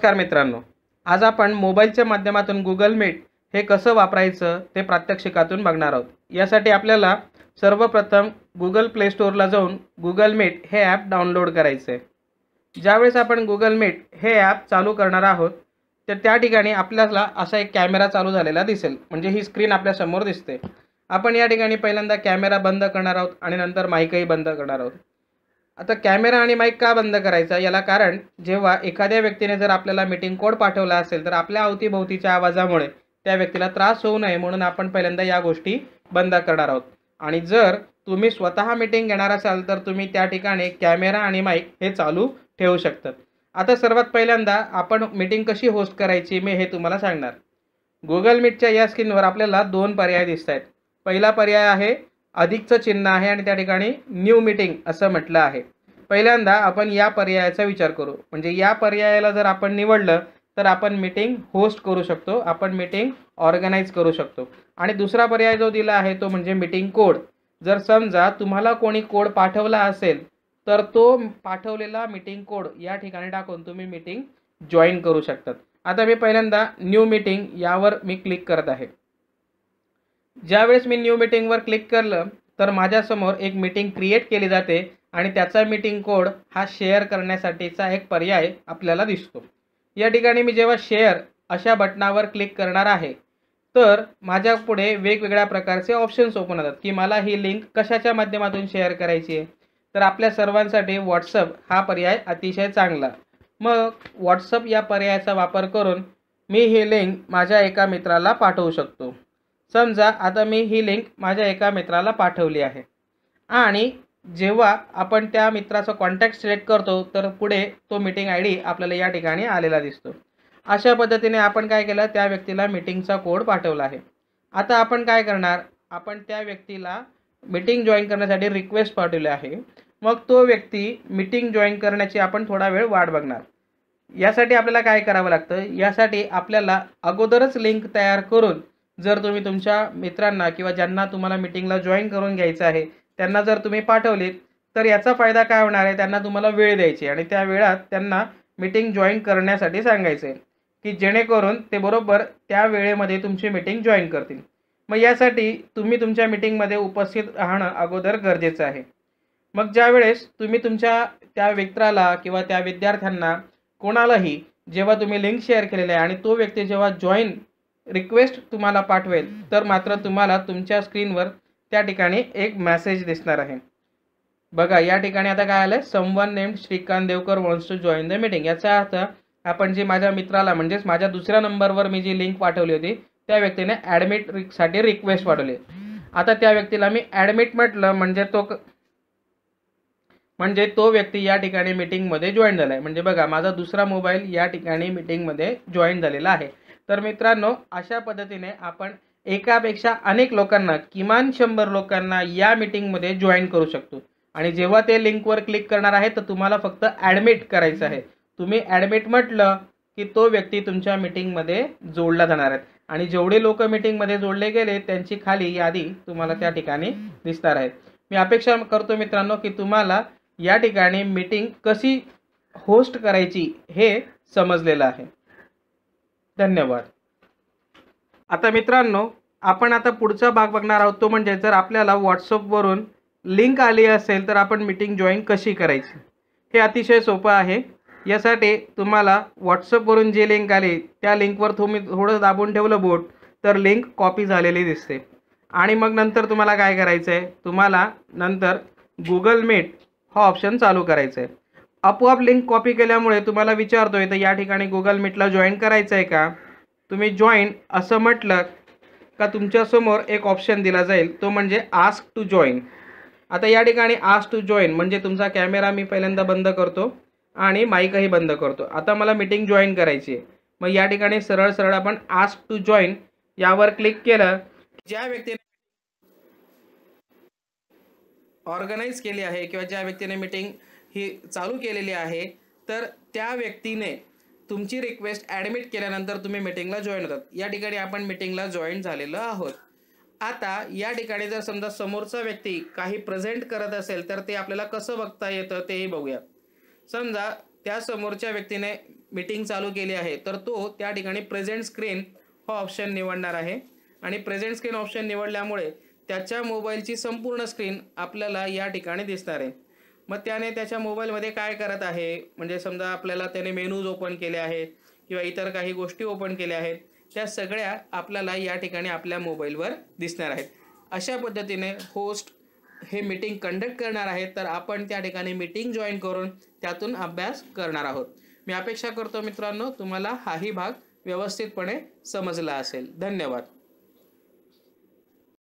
नमस्कार मित्रांनो आज आपण मोबाईलच्या माध्यमातून गुगल मीट हे कसं वापरायचं ते प्रात्यक्षिकातून बघणार आहोत यासाठी आपल्याला सर्वप्रथम गुगल प्ले स्टोअरला जाऊन गुगल मीट हे ॲप डाउनलोड करायचं आहे ज्यावेळेस आपण गुगल मीट हे ॲप चालू करणार आहोत तर त्या ठिकाणी आपल्याला असा एक कॅमेरा चालू झालेला दिसेल म्हणजे ही स्क्रीन आपल्यासमोर दिसते आपण या ठिकाणी पहिल्यांदा कॅमेरा बंद करणार आहोत आणि नंतर माईकही बंद करणार आहोत आता कॅमेरा आणि माईक का बंद करायचा याला कारण जेव्हा एखाद्या व्यक्तीने जर आपल्याला मीटिंग कोड पाठवला असेल तर आपल्या अवतीभोवतीच्या आवाजामुळे त्या व्यक्तीला त्रास होऊ नये म्हणून आपण पहिल्यांदा या गोष्टी बंद करणार आहोत आणि जर तुम्ही स्वतः मीटिंग घेणार असाल तर तुम्ही त्या ठिकाणी कॅमेरा आणि माईक हे चालू ठेवू शकतात आता सर्वात पहिल्यांदा आपण मीटिंग कशी होस्ट करायची मी हे तुम्हाला सांगणार गुगल मीटच्या या स्क्रीनवर आपल्याला दोन पर्याय दिसत आहेत पहिला पर्याय आहे अधिकचं चिन्ह आहे आणि त्या ठिकाणी न्यू मीटिंग असं म्हटलं आहे पहिल्यांदा आपण या पर्यायाचा विचार करू म्हणजे या पर्यायाला जर आपण निवडलं तर आपण मीटिंग होस्ट करू शकतो आपण मीटिंग ऑर्गनाईज करू शकतो आणि दुसरा पर्याय जो दिला आहे तो म्हणजे मीटिंग कोड जर समजा तुम्हाला कोणी कोड पाठवला असेल तर तो पाठवलेला मीटिंग कोड या ठिकाणी टाकून तुम्ही मीटिंग जॉईन करू शकतात आता मी पहिल्यांदा न्यू मीटिंग यावर मी क्लिक करत आहे ज्यावेळेस मी न्यू मीटिंगवर क्लिक करलं तर माझ्यासमोर एक मीटिंग क्रिएट केली जाते आणि त्याचा मीटिंग कोड हा शेअर करण्यासाठीचा एक पर्याय आपल्याला दिसतो या ठिकाणी मी जेव्हा शेअर अशा बटनावर क्लिक करणार आहे तर माझ्यापुढे वेगवेगळ्या प्रकारचे ऑप्शन्स ओपन होतात की मला ही लिंक कशाच्या माध्यमातून शेअर करायची आहे तर आपल्या सर्वांसाठी व्हॉट्सअप हा पर्याय अतिशय चांगला मग व्हॉट्सअप या पर्यायाचा वापर करून मी ही लिंक माझ्या एका मित्राला पाठवू शकतो समजा आता मी ही लिंक माझ्या एका मित्राला पाठवली आहे आणि जेव्हा आपण त्या मित्राचा कॉन्टॅक्ट सिलेक्ट करतो तर पुढे तो मीटिंग आय डी आपल्याला या ठिकाणी आलेला दिसतो अशा पद्धतीने आपण काय केलं त्या व्यक्तीला मीटिंगचा कोड पाठवला आहे आता आपण काय करणार आपण त्या व्यक्तीला मीटिंग जॉईन करण्यासाठी रिक्वेस्ट पाठवली आहे मग तो व्यक्ती मीटिंग जॉईन करण्याची आपण थोडा वेळ वाट बघणार यासाठी आपल्याला काय करावं लागतं यासाठी आपल्याला अगोदरच लिंक तयार करून जर तुम्ही तुमच्या मित्रांना किंवा ज्यांना तुम्हाला मिटिंगला जॉईन करून घ्यायचं आहे त्यांना जर तुम्ही पाठवलीत तर याचा फायदा काय होणार आहे त्यांना तुम्हाला वेळ द्यायची आणि त्या वेळात त्यांना मिटिंग जॉईन करण्यासाठी सांगायचं आहे की जेणेकरून ते बरोबर त्या वेळेमध्ये तुमची मिटिंग जॉईन करतील मग यासाठी तुम्ही तुमच्या मिटिंगमध्ये उपस्थित राहणं अगोदर गरजेचं आहे मग ज्यावेळेस तुम्ही तुमच्या त्या व्यक्ताला किंवा त्या विद्यार्थ्यांना कोणालाही जेव्हा तुम्ही लिंक शेअर केलेलं आहे आणि तो व्यक्ती जेव्हा जॉईन रिक्वेस्ट तुम्हाला पाठवेल तर मात्र तुम्हाला तुमच्या स्क्रीनवर त्या ठिकाणी एक मॅसेज दिसणार आहे बघा या ठिकाणी आता काय आलं someone named Shrikant Devkar wants to join the meeting याचा अर्थ आपण जी माझ्या मित्राला म्हणजेच माझ्या दुसऱ्या नंबरवर मी जी लिंक पाठवली होती त्या व्यक्तीने ॲडमिट साठी रिक्वेस्ट पाठवली आता त्या व्यक्तीला मी ॲडमिट म्हटलं म्हणजे तो म्हणजे तो व्यक्ती या ठिकाणी मिटिंगमध्ये जॉईन झाला आहे म्हणजे बघा माझा दुसरा मोबाईल या ठिकाणी मिटिंगमध्ये जॉईन झालेला आहे तर मित्रांनो अशा पद्धतीने आपण एकापेक्षा अनेक लोकांना किमान शंभर लोकांना या मीटिंगमध्ये जॉईन करू शकतो आणि जेव्हा ते लिंकवर क्लिक करणार आहे तर तुम्हाला फक्त ॲडमिट करायचं आहे तुम्ही ॲडमिट म्हटलं की तो व्यक्ती तुमच्या मीटिंगमध्ये जोडला जाणार आहे आणि जेवढे लोक मीटिंगमध्ये जोडले गेले त्यांची खाली यादी तुम्हाला त्या ठिकाणी दिसणार आहे मी अपेक्षा करतो मित्रांनो की तुम्हाला या ठिकाणी मीटिंग कशी होस्ट करायची हे समजलेलं आहे धन्यवाद आता मित्रांनो आपण आता पुढचा भाग बघणार आहोत तो म्हणजे जर आपल्याला व्हॉट्सअपवरून लिंक आली असेल तर आपण मीटिंग जॉईन कशी करायची हे अतिशय सोपं आहे यासाठी तुम्हाला व्हॉट्सअपवरून जी लिंक आली त्या लिंकवर तुम्ही थोडं दाबून ठेवलं बोट तर लिंक कॉपी झालेली दिसते आणि मग नंतर तुम्हाला काय करायचं आहे तुम्हाला नंतर गुगल मीट हा ऑप्शन चालू करायचा आहे आपोआप लिंक कॉपी केल्यामुळे तुम्हाला विचारतोय तर या ठिकाणी गुगल मीटला जॉईन करायचं आहे का तुम्ही जॉईन असं म्हटलं का तुमच्यासमोर एक ऑप्शन दिला जाईल तो म्हणजे आस्क टू जॉईन आता या ठिकाणी आस्क टू जॉईन म्हणजे तुमचा कॅमेरा मी पहिल्यांदा बंद करतो आणि माईकही बंद करतो आता मला मीटिंग जॉईन करायची आहे मग या ठिकाणी सरळ सरळ आपण आस्क टू जॉईन यावर क्लिक केलं ज्या व्यक्तीने ऑर्गनाईज केली आहे किंवा ज्या व्यक्तीने मीटिंग ही चालू केलेली आहे तर त्या व्यक्तीने तुमची रिक्वेस्ट ॲडमिट केल्यानंतर तुम्ही मिटिंगला जॉईन होतात या ठिकाणी आपण मिटिंगला जॉईन झालेलो आहोत आता या ठिकाणी जर समजा समोरचा व्यक्ती काही प्रेझेंट करत असेल तर ते आपल्याला कसं बघता येतं तेही बघूया समजा त्या समोरच्या व्यक्तीने मिटिंग चालू केली आहे तर तो त्या ठिकाणी प्रेझेंट स्क्रीन हा ऑप्शन निवडणार आहे आणि प्रेझेंट स्क्रीन ऑप्शन निवडल्यामुळे त्याच्या मोबाईलची संपूर्ण स्क्रीन आपल्याला या ठिकाणी दिसणार आहे मग त्याने त्याच्या मोबाईलमध्ये काय करत आहे म्हणजे समजा आपल्याला त्याने मेनूज ओपन केले आहेत किंवा इतर काही गोष्टी ओपन केल्या आहेत त्या सगळ्या आपल्याला या ठिकाणी आपल्या मोबाईलवर दिसणार आहेत अशा पद्धतीने होस्ट हे मीटिंग कंडक्ट करणार आहेत तर आपण त्या ठिकाणी मीटिंग जॉईन करून त्यातून अभ्यास करणार आहोत मी अपेक्षा करतो मित्रांनो तुम्हाला हाही भाग व्यवस्थितपणे समजला असेल धन्यवाद